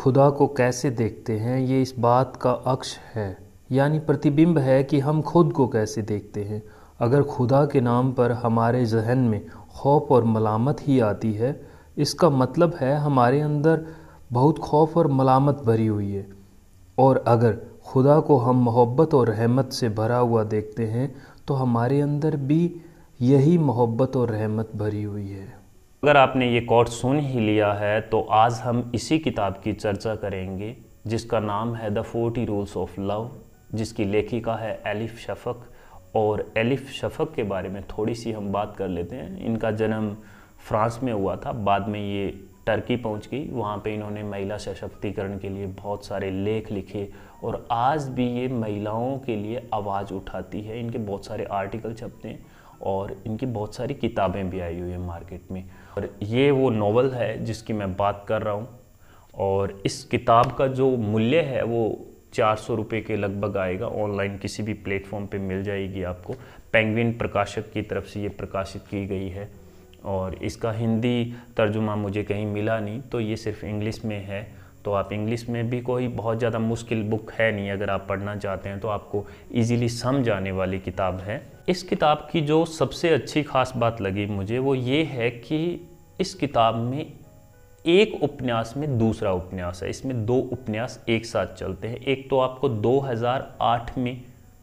खुदा को कैसे देखते हैं ये इस बात का अक्ष है यानी प्रतिबिंब है कि हम खुद को कैसे देखते हैं अगर खुदा के नाम पर हमारे जहन में खौफ और मलामत ही आती है इसका मतलब है हमारे अंदर बहुत खौफ और मलामत भरी हुई है और अगर खुदा को हम मोहब्बत और रहमत से भरा हुआ देखते हैं तो हमारे अंदर भी यही मोहब्बत और रहमत भरी हुई है अगर आपने ये कोर्स सुन ही लिया है तो आज हम इसी किताब की चर्चा करेंगे जिसका नाम है the forty rules of love जिसकी लेखिका है एलिफ शफक और एलिफ शफक के बारे में थोड़ी सी हम बात कर लेते हैं इनका जन्म फ्रांस में हुआ था बाद में ये टर्की पहुंच गई वहाँ पे इन्होंने महिला सशक्तिकरण के लिए बहुत सारे लेख लिखे और आज भी ये महिलाओं के लिए आवाज़ उठाती है इनके बहुत सारे आर्टिकल छपते हैं और इनकी बहुत सारी किताबें भी आई हुई है मार्केट में और ये वो नावल है जिसकी मैं बात कर रहा हूँ और इस किताब का जो मूल्य है वो चार सौ रुपये के लगभग आएगा ऑनलाइन किसी भी प्लेटफॉर्म पे मिल जाएगी आपको पेंगविन प्रकाशक की तरफ से ये प्रकाशित की गई है और इसका हिंदी तर्जुमा मुझे कहीं मिला नहीं तो ये सिर्फ इंग्लिश में है तो आप इंग्लिश में भी कोई बहुत ज़्यादा मुश्किल बुक है नहीं अगर आप पढ़ना चाहते हैं तो आपको ईजीली समझ आने वाली किताब है इस किताब की जो सबसे अच्छी खास बात लगी मुझे वो ये है कि इस किताब में एक उपन्यास में दूसरा उपन्यास है इसमें दो उपन्यास एक साथ चलते हैं एक तो आपको 2008 में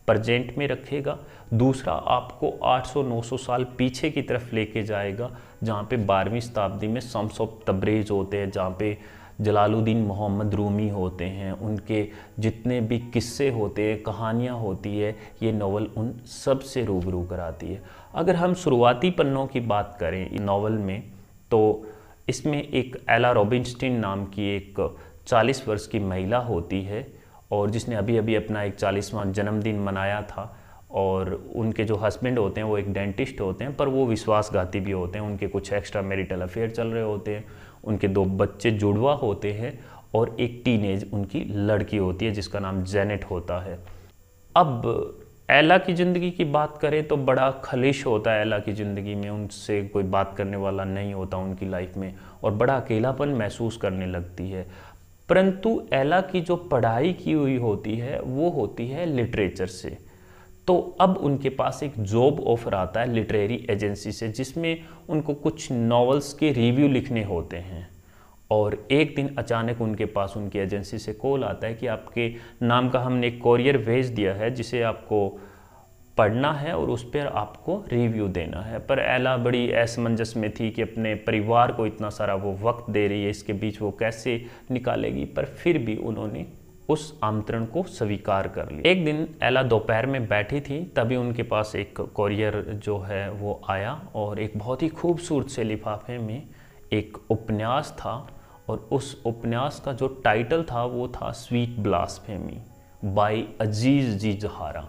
प्रजेंट में रखेगा दूसरा आपको 800-900 साल पीछे की तरफ लेके जाएगा जहाँ पे बारहवीं शताब्दी में सम्स ऑफ तब्रेज होते हैं जहाँ पे जलालुद्दीन मोहम्मद रूमी होते हैं उनके जितने भी किस्से होते हैं कहानियाँ होती है ये नावल उन सब से रूबरू कराती है अगर हम शुरुआती पन्नों की बात करें नावल में तो इसमें एक एला रॉबिनस्टिन नाम की एक 40 वर्ष की महिला होती है और जिसने अभी अभी अपना एक चालीसवां जन्मदिन मनाया था और उनके जो हस्बैंड होते हैं वो एक डेंटिस्ट होते हैं पर वो विश्वासघाती भी होते हैं उनके कुछ एक्स्ट्रा मेरिटल अफेयर चल रहे होते हैं उनके दो बच्चे जुड़वा होते हैं और एक टीनेज उनकी लड़की होती है जिसका नाम जेनेट होता है अब एला की ज़िंदगी की बात करें तो बड़ा खलिश होता है एला की ज़िंदगी में उनसे कोई बात करने वाला नहीं होता उनकी लाइफ में और बड़ा अकेलापन महसूस करने लगती है परंतु एला की जो पढ़ाई की हुई होती है वो होती है लिटरेचर से तो अब उनके पास एक जॉब ऑफर आता है लिटरेरी एजेंसी से जिसमें उनको कुछ नावल्स के रिव्यू लिखने होते हैं और एक दिन अचानक उनके पास उनकी एजेंसी से कॉल आता है कि आपके नाम का हमने एक कॉरियर भेज दिया है जिसे आपको पढ़ना है और उस पर आपको रिव्यू देना है पर एला बड़ी असमंजस में थी कि अपने परिवार को इतना सारा वो वक्त दे रही है इसके बीच वो कैसे निकालेगी पर फिर भी उन्होंने उस आमंत्रण को स्वीकार कर लिया एक दिन एला दोपहर में बैठी थी तभी उनके पास एक कॉरियर जो है वो आया और एक बहुत ही खूबसूरत से लिफाफे में एक उपन्यास था और उस उपन्यास का जो टाइटल था वो था sweet blasphemy by Aziz Z Zahara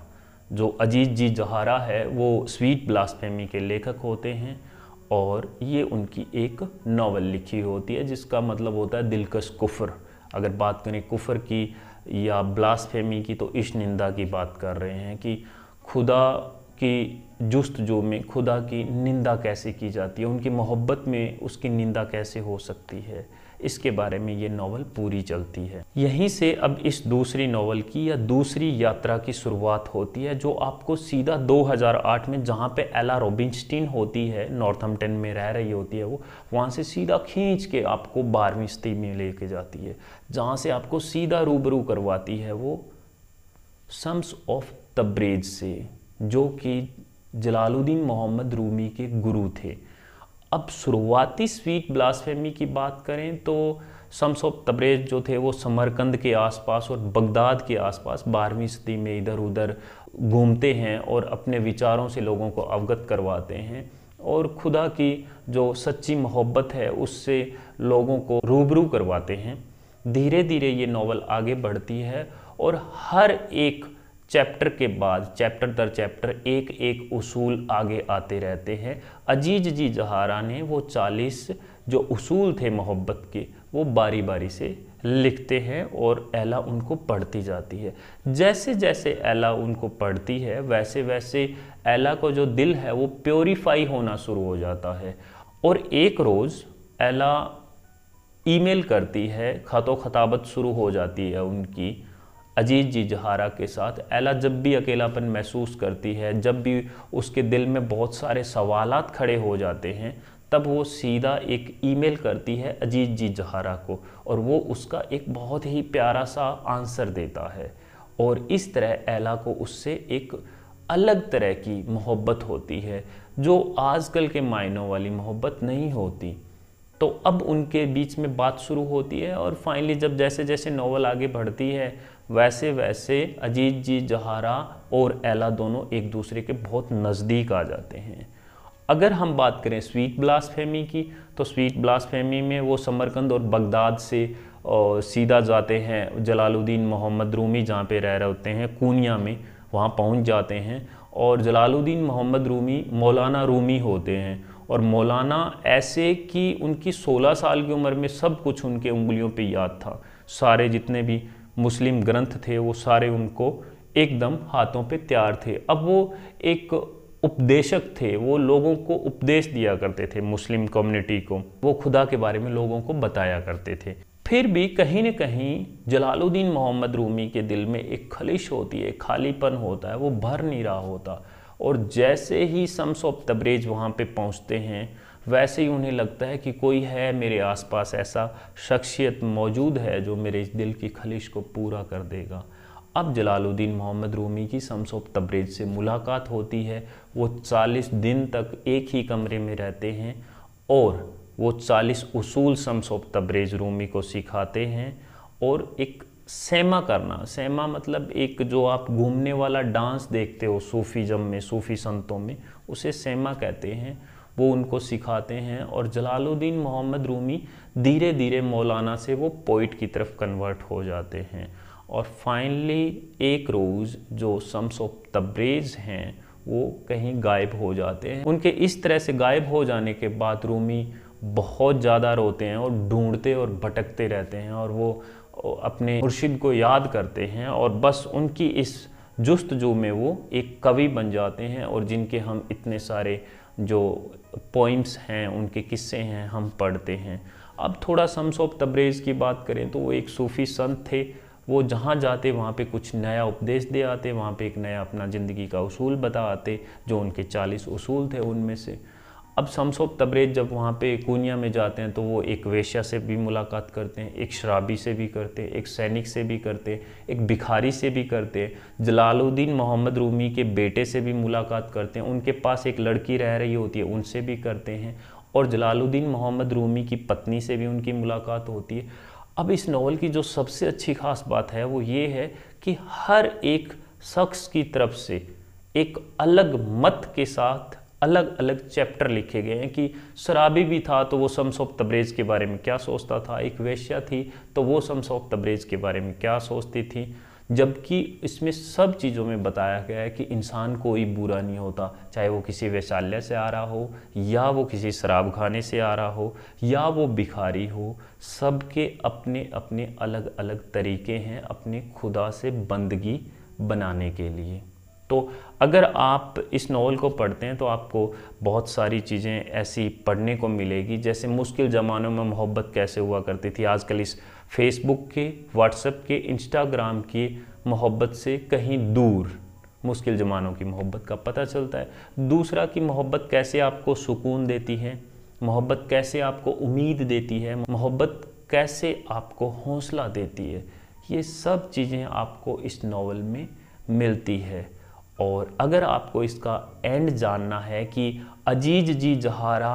जो अजीज़ जी जहारा है वो स्वीट ब्लासफेमी के लेखक होते हैं और ये उनकी एक नावल लिखी होती है जिसका मतलब होता है दिलकश कुफ़र अगर बात करें कुफ़र की या ब्लास्फेमी की तो इश निंदा की बात कर रहे हैं कि खुदा की जुस्त जो में खुदा की निंदा कैसे की जाती है उनकी मोहब्बत में उसकी निंदा कैसे हो सकती है इसके बारे में ये नावल पूरी चलती है यहीं से अब इस दूसरी नावल की या दूसरी यात्रा की शुरुआत होती है जो आपको सीधा 2008 में जहाँ पे एला रोबिंस्टीन होती है नॉर्थम्पटन में रह रही होती है वो वहाँ से सीधा खींच के आपको बारहवीं सदी में लेके जाती है जहाँ से आपको सीधा रूबरू करवाती है वो सम्स ऑफ तब्रेज से जो कि जलालुद्दीन मोहम्मद रूमी के गुरु थे अब शुरुआती स्वीट ब्लास्फेमी की बात करें तो शम्स ऑफ तब्रेज जो थे वो समरकंद के आसपास और बगदाद के आसपास बारहवीं सदी में इधर उधर घूमते हैं और अपने विचारों से लोगों को अवगत करवाते हैं और खुदा की जो सच्ची मोहब्बत है उससे लोगों को रूबरू करवाते हैं धीरे धीरे ये नावल आगे बढ़ती है और हर एक चैप्टर के बाद चैप्टर दर चैप्टर एक एक उसूल आगे आते रहते हैं अजीज जी जहारा ने वो चालीस जो उसूल थे मोहब्बत के वो बारी बारी से लिखते हैं और एला उनको पढ़ती जाती है जैसे जैसे एला उनको पढ़ती है वैसे वैसे एला को जो दिल है वो प्योरीफाई होना शुरू हो जाता है और एक रोज़ एला ईमेल करती है ख़तो ख़ताबत शुरू हो जाती है उनकी अजीज जी जहारा के साथ एला जब भी अकेलापन महसूस करती है जब भी उसके दिल में बहुत सारे सवाल खड़े हो जाते हैं तब वो सीधा एक ईमेल करती है अजीज जी जहारा को और वो उसका एक बहुत ही प्यारा सा आंसर देता है और इस तरह एला को उससे एक अलग तरह की मोहब्बत होती है जो आजकल के मायनों वाली मोहब्बत नहीं होती तो अब उनके बीच में बात शुरू होती है और फाइनली जब जैसे जैसे नावल आगे बढ़ती है वैसे वैसे अजीत जी जहारा और एला दोनों एक दूसरे के बहुत नज़दीक आ जाते हैं अगर हम बात करें स्वीट ब्लास फहमी की तो स्वीट ब्लास फहमी में वो समरकंद और बगदाद से और सीधा जाते हैं जलालुद्दीन मोहम्मद रूमी जहाँ पे रह रहे होते हैं कूनिया में वहाँ पहुँच जाते हैं और जलालुद्दीन मोहम्मद रूमी मौलाना रूमी होते हैं और मौलाना ऐसे कि उनकी 16 साल की उम्र में सब कुछ उनके उंगलियों पे याद था सारे जितने भी मुस्लिम ग्रंथ थे वो सारे उनको एकदम हाथों पे तैयार थे अब वो एक उपदेशक थे वो लोगों को उपदेश दिया करते थे मुस्लिम कम्युनिटी को वो खुदा के बारे में लोगों को बताया करते थे फिर भी कहीं ना कहीं जलालुद्दीन मोहम्मद रूमी के दिल में एक खलिश होती है खालीपन होता है वो भर नहीं रहा होता और जैसे ही सम्स ऑफ तबरेज वहाँ पे पहुँचते हैं वैसे ही उन्हें लगता है कि कोई है मेरे आसपास ऐसा शख्सियत मौजूद है जो मेरे इस दिल की खलिश को पूरा कर देगा अब जलालुद्दीन मोहम्मद रूमी की ऑफ तबरेज से मुलाकात होती है वो चालीस दिन तक एक ही कमरे में रहते हैं और वो चालीस उसूल ऑफ तबरेज रूमी को सिखाते हैं और एक सेमा करना सेमा मतलब एक जो आप घूमने वाला डांस देखते हो सूफीजम में सूफी संतों में उसे सेमा कहते हैं वो उनको सिखाते हैं और जलालुद्दीन मोहम्मद रूमी धीरे धीरे मौलाना से वो पोइट की तरफ कन्वर्ट हो जाते हैं और फाइनली एक रोज़ जो शम्स ऑफ तब्रेज़ हैं वो कहीं गायब हो जाते हैं उनके इस तरह से गायब हो जाने के बाद रूमी बहुत ज़्यादा रोते हैं और ढूंढते और भटकते रहते हैं और वो अपने मुर्शिद को याद करते हैं और बस उनकी इस जुस्त जो में वो एक कवि बन जाते हैं और जिनके हम इतने सारे जो पोइम्स हैं उनके किस्से हैं हम पढ़ते हैं अब थोड़ा ऑफ तब्रेज़ की बात करें तो वो एक सूफ़ी संत थे वो जहाँ जाते वहाँ पे कुछ नया उपदेश दे आते वहाँ पे एक नया अपना ज़िंदगी का उसूल बता आते जो उनके चालीस उसूल थे उनमें से अब शमसोब तबरेज जब वहाँ पे कुनिया में जाते हैं तो वो एक वेश्या से भी मुलाकात करते हैं एक शराबी से भी करते हैं एक सैनिक से भी करते हैं एक भिखारी से भी करते हैं जलालुद्दीन मोहम्मद रूमी के बेटे से भी मुलाकात करते हैं उनके पास एक लड़की रह रही होती है उनसे भी करते हैं और जलालुद्दीन मोहम्मद रूमी की पत्नी से भी उनकी मुलाकात होती है अब इस नावल की जो सबसे अच्छी खास बात है वो ये है कि हर एक शख्स की तरफ से एक अलग मत के साथ अलग अलग चैप्टर लिखे गए हैं कि शराबी भी था तो वो शम्स ऑफ तबरेज के बारे में क्या सोचता था एक वेश्या थी तो वो शम्स ऑफ तबरेज के बारे में क्या सोचती थी जबकि इसमें सब चीज़ों में बताया गया है कि इंसान कोई बुरा नहीं होता चाहे वो किसी वैशाल्य से आ रहा हो या वो किसी शराब खाने से आ रहा हो या वो भिखारी हो सबके अपने अपने अलग अलग तरीके हैं अपने खुदा से बंदगी बनाने के लिए तो अगर आप इस नावल को पढ़ते हैं तो आपको बहुत सारी चीज़ें ऐसी पढ़ने को मिलेगी जैसे मुश्किल ज़मानों में मोहब्बत कैसे हुआ करती थी आजकल इस फेसबुक के व्हाट्सएप के इंस्टाग्राम की मोहब्बत से कहीं दूर मुश्किल ज़मानों की मोहब्बत का पता चलता है दूसरा कि मोहब्बत कैसे आपको सुकून देती है मोहब्बत कैसे आपको उम्मीद देती है मोहब्बत कैसे आपको हौसला देती है ये सब चीज़ें आपको इस नावल में मिलती है और अगर आपको इसका एंड जानना है कि अजीज जी जहारा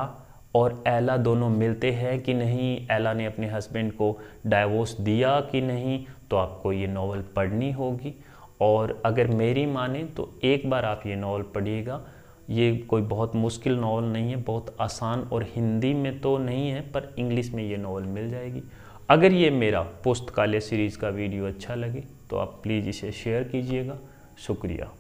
और एला दोनों मिलते हैं कि नहीं एला ने अपने हस्बैंड को डाइवोर्स दिया कि नहीं तो आपको ये नावल पढ़नी होगी और अगर मेरी माने तो एक बार आप ये नावल पढ़िएगा ये कोई बहुत मुश्किल नावल नहीं है बहुत आसान और हिंदी में तो नहीं है पर इंग्लिश में ये नावल मिल जाएगी अगर ये मेरा पुस्तकालय सीरीज़ का वीडियो अच्छा लगे तो आप प्लीज़ इसे शेयर कीजिएगा शुक्रिया